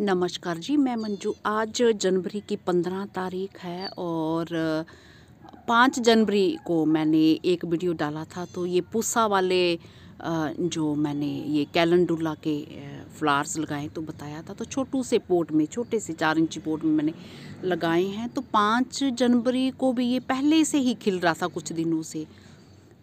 नमस्कार जी मैं मंजू आज जनवरी की पंद्रह तारीख है और पाँच जनवरी को मैंने एक वीडियो डाला था तो ये पूसा वाले जो मैंने ये कैलेंडुला के फ्लावर्स लगाए तो बताया था तो छोटू से पोट में छोटे से चार इंची पोट में मैंने लगाए हैं तो पाँच जनवरी को भी ये पहले से ही खिल रहा था कुछ दिनों से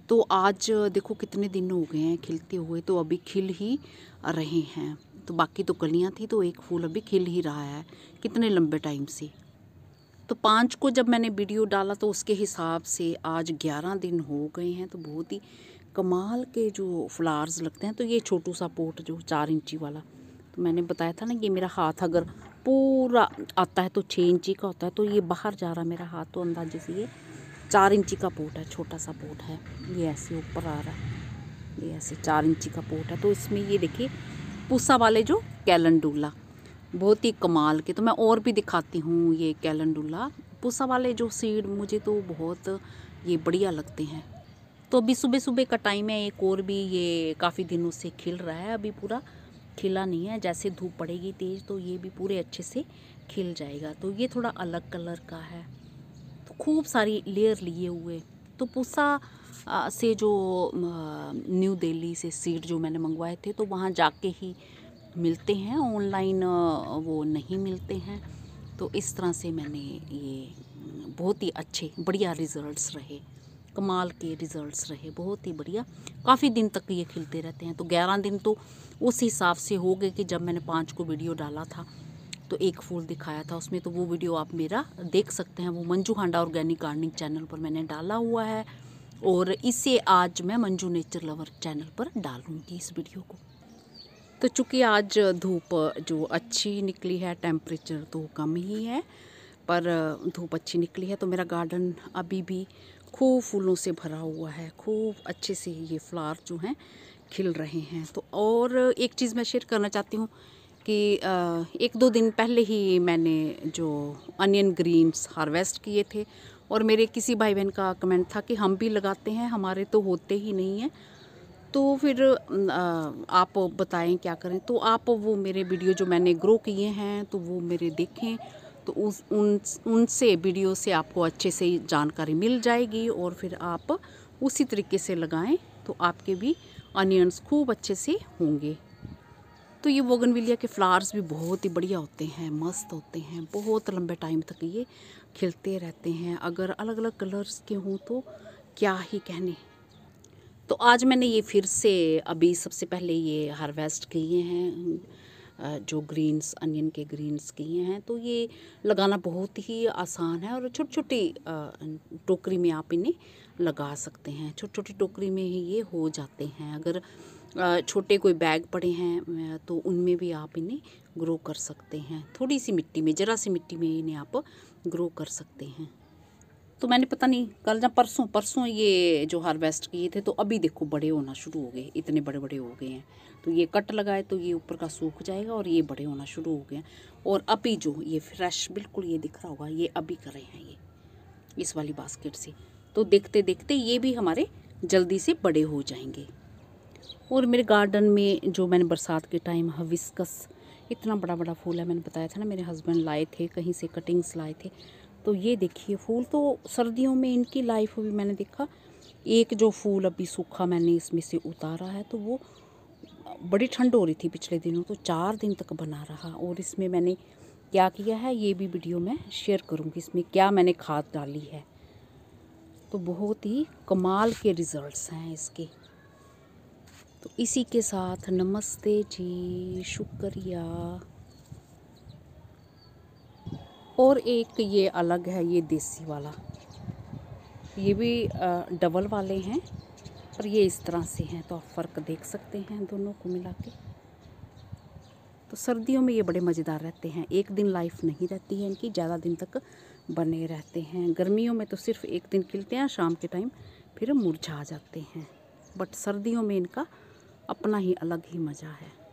तो आज देखो कितने दिन हो गए हैं खिलते हुए तो अभी खिल ही रहे हैं तो बाकी तो कलियाँ थी तो एक फूल अभी खिल ही रहा है कितने लंबे टाइम से तो पाँच को जब मैंने वीडियो डाला तो उसके हिसाब से आज ग्यारह दिन हो गए हैं तो बहुत ही कमाल के जो फ्लावर्स लगते हैं तो ये छोटू सा पोट जो चार इंची वाला तो मैंने बताया था ना ये मेरा हाथ अगर पूरा आता है तो छः इंची का होता है तो ये बाहर जा रहा मेरा हाथ तो अंदाजे से ये चार इंची का पोट है छोटा सा पोट है ये ऐसे ऊपर आ रहा है ये ऐसे चार इंची का पोट है तो इसमें ये देखिए पूसा वाले जो कैलनडूला बहुत ही कमाल के तो मैं और भी दिखाती हूँ ये कैलेंडूला पूसा वाले जो सीड मुझे तो बहुत ये बढ़िया लगते हैं तो अभी सुबह सुबह का टाइम है एक और भी ये काफ़ी दिनों से खिल रहा है अभी पूरा खिला नहीं है जैसे धूप पड़ेगी तेज़ तो ये भी पूरे अच्छे से खिल जाएगा तो ये थोड़ा अलग कलर का है तो खूब सारी लेयर लिए हुए तो पूसा से जो न्यू दिल्ली से सीट जो मैंने मंगवाए थे तो वहाँ जाके ही मिलते हैं ऑनलाइन वो नहीं मिलते हैं तो इस तरह से मैंने ये बहुत ही अच्छे बढ़िया रिज़ल्ट्स रहे कमाल के रिज़ल्ट्स रहे बहुत ही बढ़िया काफ़ी दिन तक ये खिलते रहते हैं तो ग्यारह दिन तो उस हिसाब से हो गए कि जब मैंने पाँच को वीडियो डाला था तो एक फूल दिखाया था उसमें तो वो वीडियो आप मेरा देख सकते हैं वो Manju Handa organic gardening channel पर मैंने डाला हुआ है और इसे आज मैं मंजू नेचर लवर चैनल पर डालूँगी इस वीडियो को तो चूँकि आज धूप जो अच्छी निकली है टेम्परेचर तो कम ही है पर धूप अच्छी निकली है तो मेरा गार्डन अभी भी खूब फूलों से भरा हुआ है खूब अच्छे से ये फ्लावर जो हैं खिल रहे हैं तो और एक चीज़ मैं शेयर करना चाहती हूँ कि एक दो दिन पहले ही मैंने जो अनियन ग्रीन्स हार्वेस्ट किए थे और मेरे किसी भाई बहन का कमेंट था कि हम भी लगाते हैं हमारे तो होते ही नहीं हैं तो फिर आप बताएं क्या करें तो आप वो मेरे वीडियो जो मैंने ग्रो किए हैं तो वो मेरे देखें तो उस उन उनसे वीडियो से आपको अच्छे से जानकारी मिल जाएगी और फिर आप उसी तरीके से लगाएं तो आपके भी अनियंस खूब अच्छे से होंगे तो ये बोगनविलिया के फ्लावर्स भी बहुत ही बढ़िया होते हैं मस्त होते हैं बहुत लंबे टाइम तक ये खिलते रहते हैं अगर अलग अलग कलर्स के हों तो क्या ही कहने तो आज मैंने ये फिर से अभी सबसे पहले ये हार्वेस्ट किए हैं जो ग्रीन्स अनियन के ग्रीन्स किए हैं तो ये लगाना बहुत ही आसान है और छोटी छोटी टोकरी में आप इन्हें लगा सकते हैं छोटी छोटी टोकरी में ही ये हो जाते हैं अगर छोटे कोई बैग पड़े हैं तो उनमें भी आप इन्हें ग्रो कर सकते हैं थोड़ी सी मिट्टी में ज़रा सी मिट्टी में इन्हें आप ग्रो कर सकते हैं तो मैंने पता नहीं कल जब परसों परसों ये जो हार्वेस्ट किए थे तो अभी देखो बड़े होना शुरू हो गए इतने बड़े बड़े हो गए हैं तो ये कट लगाए तो ये ऊपर का सूख जाएगा और ये बड़े होना शुरू हो गए हैं और अभी जो ये फ्रेश बिल्कुल ये दिख रहा होगा ये अभी कर रहे हैं ये इस वाली बास्केट से तो देखते देखते ये भी हमारे जल्दी से बड़े हो जाएंगे और मेरे गार्डन में जो मैंने बरसात के टाइम हविस्कस इतना बड़ा बड़ा फूल है मैंने बताया था ना मेरे हस्बैंड लाए थे कहीं से कटिंग्स लाए थे तो ये देखिए फूल तो सर्दियों में इनकी लाइफ भी मैंने देखा एक जो फूल अभी सूखा मैंने इसमें से उतारा है तो वो बड़ी ठंड हो रही थी पिछले दिनों तो चार दिन तक बना रहा और इसमें मैंने क्या किया है ये भी वीडियो मैं शेयर करूँगी इसमें क्या मैंने खाद डाली है तो बहुत ही कमाल के रिज़ल्ट्स हैं इसके तो इसी के साथ नमस्ते जी शुक्रिया और एक ये अलग है ये देसी वाला ये भी डबल वाले हैं पर ये इस तरह से हैं तो आप फ़र्क देख सकते हैं दोनों को मिला के तो सर्दियों में ये बड़े मज़ेदार रहते हैं एक दिन लाइफ नहीं रहती है इनकी ज़्यादा दिन तक बने रहते हैं गर्मियों में तो सिर्फ एक दिन खिलते हैं शाम के टाइम फिर मुरझा जाते हैं बट सर्दियों में इनका अपना ही अलग ही मज़ा है